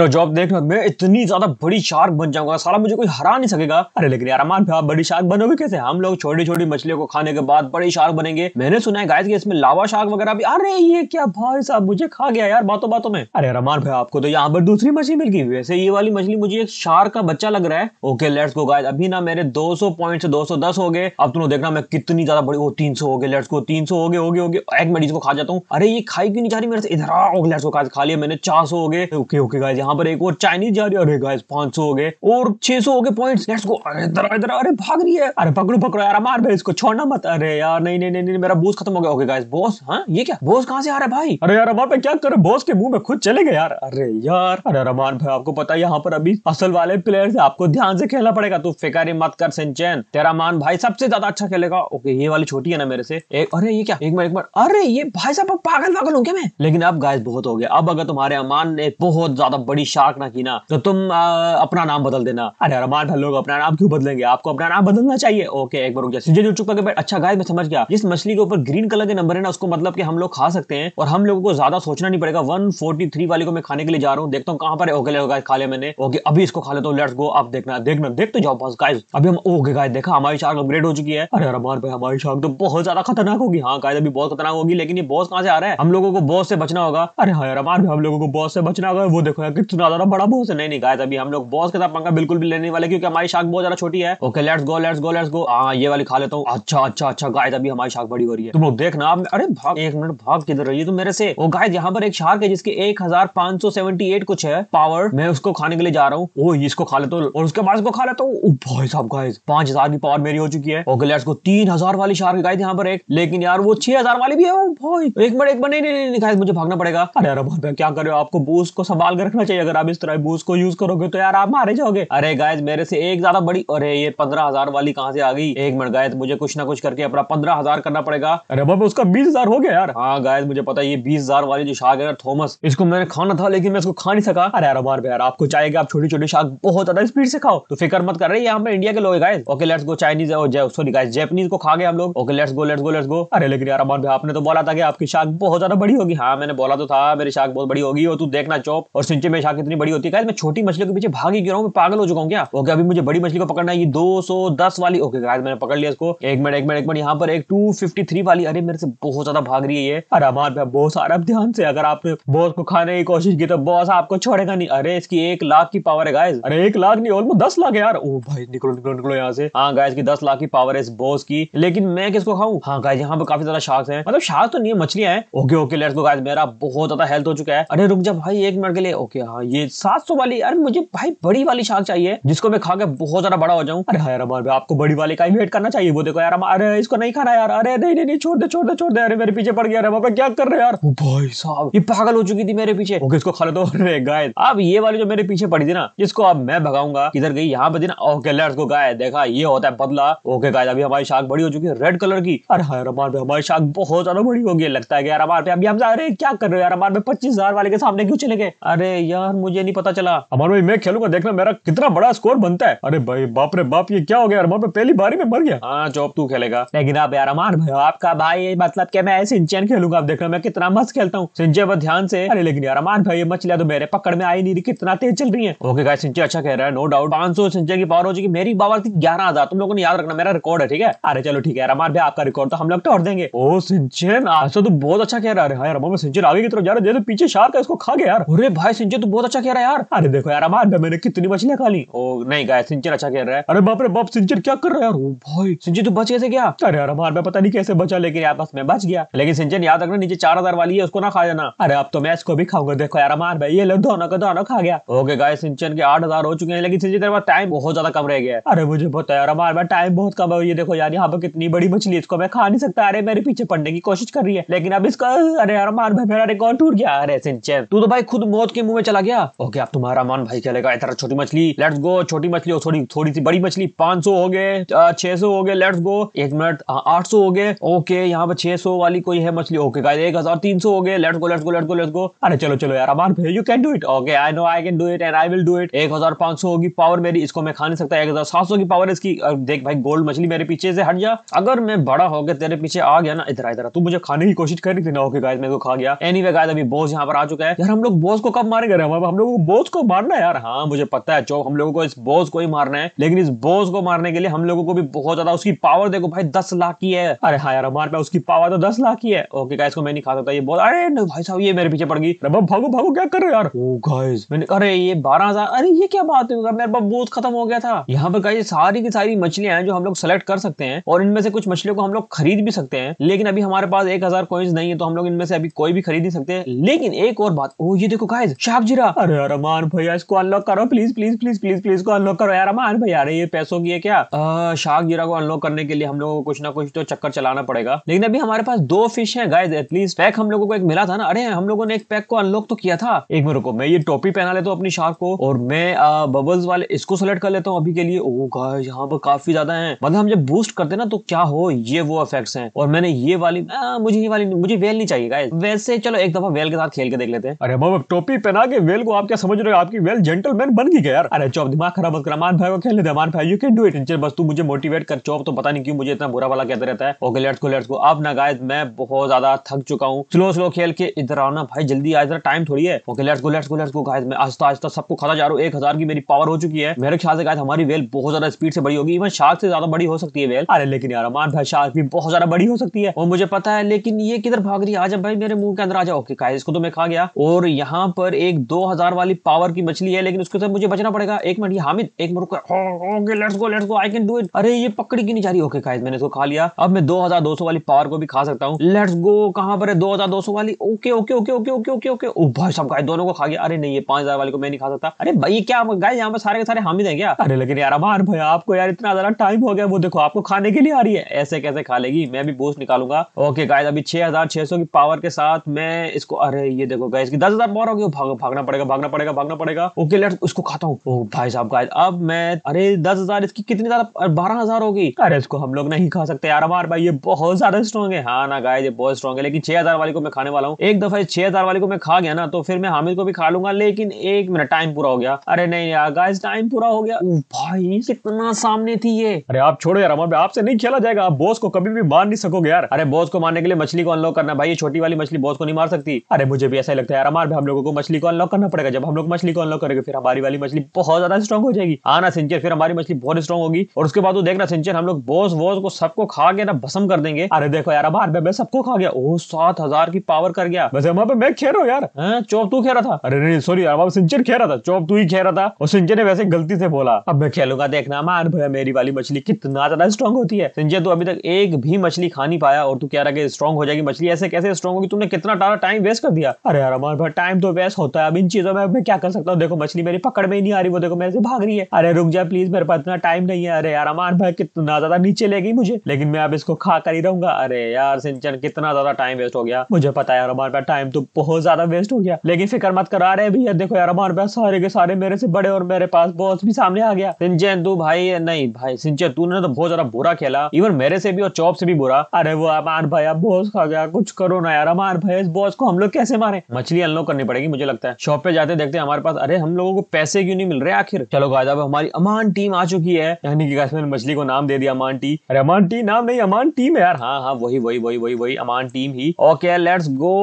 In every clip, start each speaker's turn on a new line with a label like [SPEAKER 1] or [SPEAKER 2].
[SPEAKER 1] job देखना मैं इतनी ज्यादा बड़ी शार्क बन जाऊंगा सारा मुझे कोई हरा नहीं सकेगा अरे लेकिन यार अमान भाई आप बड़ी शार्क बनोगे कैसे हम लोग छोटी छोटी मछलियों को खाने के बाद बड़ी शार्क बनेंगे मैंने सुना है गाय कि इसमें लावा शार्क वगैरह भी अरे ये क्या भाई साहब मुझे खा गया यार बातों बातों में अरे अमान भाई आपको तो यहाँ पर दूसरी मछली मिल गई वैसे ये वाली मछली मुझे एक शार्क का बच्चा लग रहा है ओके लेट्स गो गाय अभी ना मेरे दो सौ पॉइंट से दो सौ दस हो गए अब तुम देखना मैं कितनी ज्यादा बड़ी वो तीन सौ हो गए लेट्स को तीन सौ हो गए हो गए हो गए एक मरीज को खा जाता हूँ अरे ये खाई क्यों नहीं जा रही मेरे से इधर खा लिया मैंने चार सौ हो गए ओके ओके गाय यहाँ पर एक और चाइनीज जा रही है अरे गाइस 500 हो गए और 600 हो गए पॉइंट्स लेट्स गो अरे इधर इधर अरे भाग रही है अरे पकड़ो पकड़ो यार मार भाई इसको छोड़ना मत अरे यार नहीं नहीं नहीं, नहीं मेरा बोस खत्म हो गया ओके गाइस बॉस हाँ ये क्या बॉस कहाँ से आ रहा है भाई अरे यार अमार भाई क्या कर बॉस के मुंह में खुद चले गए यार अरे यार अरे रमान भाई आपको पता है यहाँ पर अभी असल वाले प्लेयर है आपको ध्यान से खेलना पड़ेगा तू तो फिकारी मत कर सिंचैन तेरा मान भाई सबसे ज्यादा अच्छा खेलेगा ओके ये वाली छोटी है ना मेरे से एक अरे ये क्या एक बार एक बार अरे ये भाई साहब पागल पागल हूँ क्या मैं लेकिन अब गाइस बहुत हो गया अब अगर तुम्हारे अमान ने बहुत ज्यादा बड़ी शार्क ना की ना तो तुम आ, अपना नाम बदल देना अरे अरमान हम लोग अपना नाम क्यों बदलेंगे आपको अपना नाम बदलना चाहिए ओके एक बार रुक जाए जो चुप करके बैठ अच्छा गाय मैं समझ गया जिस मछली के ऊपर ग्रीन कलर के नंबर है ना उसको मतलब कि हम लोग खा सकते हैं और हम लोगों को ज्यादा सोचना नहीं पड़ेगा वन वाले को मैं खाने के लिए जा रहा हूँ देखता हूँ कहाँ पर ओके गाय खा ले मैंने ओके अभी इसको खा लेता हूँ लेट्स गो आप देखना देखना देखते जाओ बस गाइज अभी हम ओके गाय देखा हमारी शार्क अपग्रेड हो चुकी है अरे अरमान भाई हमारी शार्क तो बहुत ज्यादा खतरनाक होगी हाँ गाय अभी बहुत खतरनाक होगी लेकिन ये बॉस कहाँ से आ रहा है हम लोगों को बॉस से बचना होगा अरे हाँ अरमान भाई हम लोगों को बॉस से बचना होगा वो देखो कि इतना ज्यादा बड़ा बॉस है नहीं नहीं गाइस अभी हम लोग बॉस के साथ पंखा बिल्कुल भी लेने वाले क्योंकि हमारी शाख बहुत ज्यादा छोटी है okay let's go let's go let's go हाँ ये वाली खा लेता हूँ अच्छा अच्छा अच्छा गाय अभी हमारी शाख बड़ी हो रही है तुम लोग देखना आप अरे भाग एक मिनट भाग किधर रही है तुम मेरे से वो oh, गाय यहाँ पर एक शाख है जिसकी एक कुछ है पावर मैं उसको खाने के लिए जा रहा हूँ वो oh, इसको खा लेता हूँ और उसके बाद इसको खा लेता हूँ oh, भाई साहब गाय पांच हजार की पावर मेरी हो चुकी है ओके लेट्स गो तीन हजार वाली शार्क गाय यहाँ पर एक लेकिन यार वो छह हजार वाली भी है वो भाई एक मिनट एक मिनट नहीं नहीं नहीं मुझे भागना पड़ेगा अरे अरे क्या कर रहे हो आपको बूस को संभाल कर रखना चाहिए चाहिए अगर आप इस तरह बूस्ट को यूज करोगे तो यार आप मारे जाओगे अरे गायज मेरे से एक ज्यादा बड़ी अरे ये पंद्रह हजार वाली कहाँ से आ गई एक मिनट गायज मुझे कुछ ना कुछ करके अपना पंद्रह हजार करना पड़ेगा अरे बाबा उसका बीस हजार हो गया यार हाँ गायज मुझे पता ये बीस हजार वाली जो शाक है थॉमस इसको मैंने खाना था लेकिन मैं इसको खा नहीं सका अरे यार हमारे यार आपको चाहिए आप छोटी छोटी शाक बहुत ज्यादा स्पीड से खाओ तो फिक्र मत कर रहे यहाँ पे इंडिया के लोग guy okay let's go Chinese sorry guy Japanese को खा गए हम लोग okay let's go let's go let's go अरे लेकिन यार अमार भाई आपने तो बोला था कि आपकी शाक बहुत ज्यादा बड़ी होगी हाँ मैंने बोला तो था मेरी शाक बहुत बड़ी होगी और तू देखना चौप और सिंचे में मेरी शाख इतनी बड़ी होती है मैं छोटी मछली के पीछे भाग ही क्यों हूँ पागल हो चुका हूँ क्या ओके अभी मुझे बड़ी मछली को पकड़ना है ये दो वाली ओके गाइस मैंने पकड़ लिया इसको एक मिनट एक मिनट एक मिनट यहाँ पर एक टू वाली अरे मेरे से बहुत ज्यादा भाग रही है ये अरे हमारे पे बहुत सारा ध्यान से अगर आपने बॉस को खाने की कोशिश की तो बॉस आपको छोड़ेगा नहीं अरे इसकी एक लाख की पावर है गाइस अरे एक लाख नहीं ऑलमोस्ट दस लाख यार ओ भाई निकलो निकलो निकलो यहाँ से हाँ गाइस की दस लाख की पावर है इस बॉस की लेकिन मैं किसको खाऊ हाँ गाइस यहाँ पर काफी ज्यादा शार्क है मतलब शार्क तो नहीं है मछलियां हैं okay okay let's go guys मेरा बहुत ज्यादा हेल्थ हो चुका है अरे रुक जा भाई एक मिनट के लिए ओके यार हाँ, ये सात सौ वाली यार मुझे भाई बड़ी वाली शाख चाहिए जिसको मैं खा के बहुत ज्यादा बड़ा हो जाऊँ अरे यार अमर आपको बड़ी वाली का ही वेट करना चाहिए वो देखो यार अरे इसको नहीं खाना यार अरे नहीं नहीं छोड़ दे छोड़ दे छोड़ दे अरे मेरे पीछे पड़ गया अरे क्या कर रहे यार भाई साहब ये पागल हो चुकी थी मेरे पीछे ओके इसको खा लो तो, अरे गाय अब ये वाली जो मेरे पीछे पड़ी थी ना जिसको अब मैं भगाऊंगा इधर गई यहाँ पे थी ना ओके लेट्स गो गाय देखा ये होता है बदला ओके गाय अभी हमारी शाख बड़ी हो चुकी है रेड कलर की अरे यार अमर हमारी शाख बहुत ज्यादा बड़ी होगी लगता है यार हमारे अभी हम अरे क्या कर रहे हो यार हमारे पच्चीस हजार वाले के सामने क्यों चले गए अरे यार यार मुझे नहीं पता चला अमर भाई मैं खेलूंगा देखना मेरा कितना बड़ा स्कोर बनता है अरे भाई बाप रे बाप ये क्या हो गया अमर भाई पहली बारी में मर गया हाँ जॉब तू खेलेगा लेकिन आप यार अमर भाई आपका भाई मतलब क्या मैं सिंचन खेलूंगा आप देखना मैं कितना मस्त खेलता हूँ सिंचे पर ध्यान से अरे लेकिन यार अमर भाई ये मछलियाँ तो मेरे पकड़ में आई नहीं रही कितना तेज चल रही है ओके गाय सिंचे अच्छा कह रहा है नो डाउट पांच सौ सिंचे की पावर हो चुकी मेरी पावर थी ग्यारह हजार तुम लोगों ने याद रखना मेरा रिकॉर्ड है ठीक है अरे चलो ठीक है यार अरमान भाई आपका रिकॉर्ड तो हम लोग तोड़ देंगे ओ सिंचन आज तो बहुत अच्छा कह रहा है यार अमर सिंचन आगे की तरफ जा रहा है पीछे शार्क है इसको खा गया यार अरे भाई सिंचन तो बहुत अच्छा खेल रहा है यार अरे देखो यार अमान मैंने कितनी मछलियां खा ली ओ नहीं गाय सिंचर अच्छा खेल रहा है अरे बाप रे बाप सिंचर क्या कर रहा है यार भाई सिंचन तू तो बच कैसे गया अरे यार अमान मैं पता नहीं कैसे बचा लेकिन यार बस मैं बच गया लेकिन सिंचर याद रखना नीचे चार हजार वाली है उसको ना खा जाना अरे अब तो मैं इसको भी खाऊंगा देखो यार अमान भाई ये दोनों का दोनों खा गया ओके गाय सिंचर के आठ हजार हो चुके हैं लेकिन सिंचर तेरे पास टाइम बहुत ज्यादा कम रह गया अरे मुझे पता यार अमान भाई टाइम बहुत कम है ये देखो यार यहाँ पर कितनी बड़ी मछली इसको मैं खा नहीं सकता अरे मेरे पीछे पड़ने की कोशिश कर रही है लेकिन अब इसका अरे यार अमान भाई मेरा रिकॉर्ड टूट गया अरे सिंचर तू तो भाई खुद मौत के मुंह में चला गया ओके अब तुम्हारा मन भाई चलेगा इधर छोटी मछली लेट्स गो छोटी मछली और थोड़ी थोड़ी सी बड़ी मछली पांच हो गए छह हो गए लेट्स गो एक मिनट आठ सौ हो गए ओके यहाँ पर छह सौ वाली कोई है मछली ओके गाइस एक हजार तीन सौ हो गए let's go let's go let's go let's go अरे चलो चलो यार अमान भाई you can do it okay I know I can do it and I will do it एक हजार पांच सौ होगी पावर मेरी इसको मैं खा नहीं सकता एक हजार सात सौ की पावर इसकी देख भाई गोल्ड मछली मेरे पीछे से हट जा अगर मैं बड़ा हो गया तेरे पीछे आ गया ना इधर इधर तू मुझे खाने की कोशिश कर रही थी ना ओके गाइस को खा गया एनी anyway, गाइस अभी बॉस यहाँ पर आ चुका है यार हम लोग बॉस को कब मारेंगे रहे हैं हम लोगों को बोस को मारना है यार हाँ मुझे पता है चौक हम लोगों को इस बोस को ही मारना है लेकिन इस बोस को मारने के लिए हम लोगों को भी बहुत ज्यादा उसकी पावर देखो भाई दस लाख की है अरे हाँ यार हमारे पास उसकी पावर तो दस लाख की है ओके गाइस को मैं नहीं खा सकता ये बोल अरे भाई साहब ये मेरे पीछे पड़ गई अरे भागो भागो क्या कर रहे हो यार ओ oh गाइस मैंने अरे ये बारह हजार अरे ये क्या बात है मेरे पास बोस खत्म हो गया था यहाँ पर गाइस सारी की सारी मछलियां हैं जो हम लोग सेलेक्ट कर सकते हैं और इनमें से कुछ मछलियों को हम लोग खरीद भी सकते हैं लेकिन अभी हमारे पास एक हजार नहीं है तो हम लोग इनमें से अभी कोई भी खरीद नहीं सकते लेकिन एक और बात ओ oh, ये देखो गाइस शार्क जीरा अरे अरमान भैया इसको अनलॉक करो please please please please please को अनलॉक करो यार अरमान भैया अरे ये पैसों की है क्या शाह जीरा को अनलॉक करने के लिए हम लोगों को कुछ ना कुछ तो चक्कर चलाना पड़ेगा लेकिन अभी हमारे पास दो फिश है गाय एटलीस्ट पैक हम लोगों को एक मिला था ना अरे हम लोगों ने एक पैक को अनलॉक तो किया था एक मेरे को मैं ये टोपी पहना लेता हूँ अपनी शार्क को और मैं बबल्स वाले इसको सेलेक्ट कर लेता हूँ अभी के लिए ओ गाय यहाँ पर काफी ज्यादा है मतलब हम जब बूस्ट करते ना तो क्या हो ये वो इफेक्ट्स हैं और मैंने ये वाली आ, मुझे ये वाली मुझे वेल नहीं चाहिए गाय वैसे चलो एक दफा वेल के साथ खेल के देख लेते हैं अरे टोपी पहना के वेल को आप क्या समझ रहे हो आपकी वेल जेंटलमैन बन गई यार अरे चौब दिमाग खराब होकर रमान भाई को खेल ले अमान भाई यू कैन डू इट चल बस तू मुझे मोटिवेट कर चौब तो पता नहीं क्यों मुझे इतना बुरा वाला कहते रहता है okay let's go let's go अब ना गाइस मैं बहुत ज्यादा थक चुका हूं स्लो स्लो खेल के इधर आओ ना भाई जल्दी आ इधर टाइम थोड़ी है okay let's go let's go let's go guys मैं आस्ता आस्ता सबको खाता जा रहा हूं 1000 की मेरी पावर हो चुकी है मेरे ख्याल से गाइस हमारी वेल बहुत ज्यादा स्पीड से बड़ी होगी इवन शार्क से ज्यादा बड़ी हो सकती है वेल अरे लेकिन यार अमान भाई शार्क भी बहुत ज्यादा बड़ी हो सकती है और मुझे पता है लेकिन ये किधर भाग रही है आजा भाई मेरे मुंह के अंदर आ जाओ ओके गाइस इसको तो मैं खा गया और यहां पर एक दो हजार वाली पावर की मछली है लेकिन उसके साथ मुझे बचना पड़ेगा एक मिनट ये हामिद एक minute okay let's go let's go I can do it अरे ये पकड़ी की नहीं जा रही ओके गाइस मैंने इसको खा लिया अब मैं दो दो हजार सौ वाली पावर को भी खा सकता हूँ लेट्स गो कहां पर है दो दो हजार सौ वाली okay okay okay okay okay okay okay ओ भाई सब गाइस दोनों को खा गया अरे नहीं ये पांच हजार वाली को मैं नहीं खा सकता अरे भाई क्या गाइस यहाँ पर सारे के सारे हामिद है क्या अरे लेकिन यार अमार भाई आपको यार इतना ज्यादा टाइम हो गया वो देखो आपको खाने के लिए आ रही है ऐसे कैसे खा लेगी मैं भी बोस्ट निकालूंगा ओके गाइस अभी छह छह हजार सौ की पावर के साथ मैं इसको अरे ये देखो गाइस की हजार पावर हो गई भागना भागना पड़ेगा भागना पड़ेगा भागना पड़ेगा ओके लेट उसको खाता हूँ oh, भाई साहब का अब मैं अरे दस हजार इसकी कितनी ज्यादा बारह हजार होगी अरे इसको हम लोग नहीं खा सकते यार हमारे भाई ये बहुत ज्यादा स्ट्रॉन्ग है हाँ ना गाय ये बहुत स्ट्रॉन्ग है लेकिन छह हजार वाली को मैं खाने वाला हूँ एक दफा छह हजार वाली को मैं खा गया ना तो फिर मैं हामिद को भी खा लूंगा लेकिन एक मिनट टाइम पूरा हो गया अरे नहीं यार गाय टाइम पूरा हो गया oh, भाई कितना सामने थी ये अरे आप छोड़ो यार हमारे आपसे नहीं खेला जाएगा आप बॉस को कभी भी मार नहीं सकोगे यार अरे बॉस को मारने के लिए मछली को अनलॉक करना भाई ये छोटी वाली मछली बॉस को नहीं मार सकती अरे मुझे भी ऐसा लगता है यार हमारे हम लोगों को मछली को अनलॉक करना पड़ेगा जब हम लोग मछली को अनलॉक करेंगे फिर हमारी वाली मछली बहुत ज्यादा स्ट्रॉन्ग हो जाएगी आना हाँ सिंचर फिर हमारी मछली बहुत स्ट्रॉन्ग होगी और उसके बाद वो देखना सिंचर हम लोग बोस वोस को सबको खा के ना भसम कर देंगे अरे देखो यार अब मैं सबको खा गया ओ सात हजार की पावर कर गया वैसे वहां पर मैं खेल रहा यार हाँ, चौप तू खेल रहा था अरे नहीं सॉरी यार सिंचर खेल रहा था चौप तू ही खेल रहा था और सिंचर ने वैसे गलती से बोला अब मैं खेलूंगा देखना हाँ, मान भैया मेरी वाली मछली कितना ज्यादा स्ट्रॉन्ग होती है सिंचर तू अभी तक एक भी मछली खा नहीं पाया और तू कह रहा कि स्ट्रॉन्ग हो जाएगी मछली ऐसे कैसे स्ट्रॉन्ग होगी तुमने कितना टाइम वेस्ट कर दिया अरे यार हमारे टाइम तो वेस्ट होता है अब इन चीज़ों में मैं क्या कर सकता हूँ देखो मछली मेरी पकड़ में ही नहीं आ रही वो देखो मेरे से भाग रही है अरे रुक जा प्लीज मेरे पास इतना टाइम नहीं है अरे यार अमान भाई कितना ज्यादा नीचे ले गई मुझे लेकिन मैं अब इसको खा कर ही रहूंगा अरे यार सिंचन कितना ज्यादा टाइम वेस्ट हो गया मुझे पता यार अमान भाई टाइम तो बहुत ज्यादा वेस्ट हो गया लेकिन फिक्र मत करा रहे भैया देखो यार अमान भाई सारे के सारे मेरे से बड़े और मेरे पास बॉस भी सामने आ गया सिंचन तू भाई नहीं भाई सिंचन तू ने तो बहुत ज्यादा बुरा खेला इवन मेरे से भी और चौप से भी बुरा अरे वो अमान भाई अब बॉस खा गया कुछ करो ना यार अमान भाई इस बॉस को हम लोग कैसे मारे मछली अनलॉक करनी पड़ेगी मुझे लगता है शॉप पे जाते देखते हैं हमारे पास अरे हम लोगों को पैसे क्यों नहीं मिल रहे आखिर चलो गाइस अब हमारी अमान टीम आ चुकी है यानी कि कश्मीर मछली को नाम दे दिया अमान टी अरे अमान टी नाम नहीं अमान टीम है यार हाँ हाँ वही वही वही वही वही अमान टीम ही ओके लेट्स गो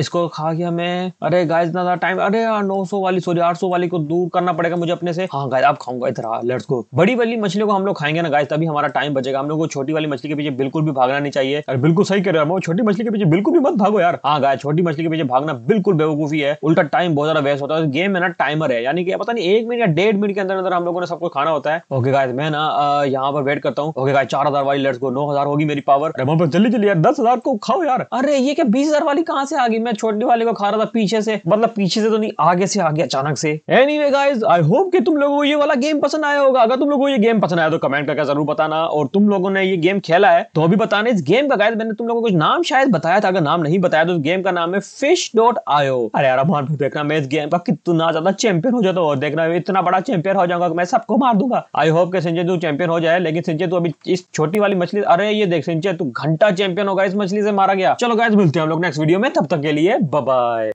[SPEAKER 1] इसको खा गया मैं अरे गाय इतना टाइम अरे यार नौ सौ वाली सॉरी आठ सौ वाली को दूर करना पड़ेगा मुझे अपने से हाँ गाय अब खाऊंगा इधर लेट्स हाँ, गो बड़ी वाली मछली को हम लोग खाएंगे ना गाय तभी हमारा टाइम बचेगा हम लोग को छोटी वाली मछली के पीछे बिल्कुल भी भागना नहीं चाहिए अरे बिल्कुल सही कर रहे हो छोटी मछली के पीछे बिल्कुल भी मत भागो यार हाँ गाय छोटी मछली के पीछे भागना बिल्कुल बेवकूफी है उल्टा टाइम टाइम बहुत ज्यादा वेस्ट होता है गेम में ना टाइमर है यानी कि पता नहीं एक मिनट या डेढ़ मिनट के अंदर अंदर हम लोगों ने सबको खाना होता है ओके गाइस मैं ना यहाँ पर वेट करता हूँ ओके गाइस चार हजार वाली लेट्स गो नौ हजार होगी मेरी पावर वहां पर जल्दी जल्दी यार दस हजार को खाओ यार अरे ये क्या बीस हजार वाली कहाँ से आ गई मैं छोटे वाले को खा रहा था पीछे से मतलब पीछे से तो नहीं आगे से आ गया अचानक से anyway guys I hope कि तुम लोगों को ये वाला गेम पसंद आया होगा अगर तुम लोगों को ये गेम पसंद आया तो कमेंट करके जरूर बताना और तुम लोगों ने ये गेम खेला है तो अभी बताना इस गेम का गाइज मैंने तुम लोगों को कुछ नाम शायद बताया था अगर नाम नहीं बताया तो गेम का नाम है फिश डॉट आयो अरे यार मान देखना मैं इस गेम का कितना ज्यादा चैंपियन हो जाता और देखना मैं इतना बड़ा चैंपियन हो जाऊंगा मैं सबको मार दूंगा आई होप के सिंचे तू चैंपियन हो जाए लेकिन सिंचे तू अभी इस छोटी वाली मछली अरे ये देख सिंचे तू घंटा चैंपियन होगा इस मछली से मारा गया चलो गाय मिलते हैं हम लोग नेक्स्ट वीडियो में तब तक के लिए बाय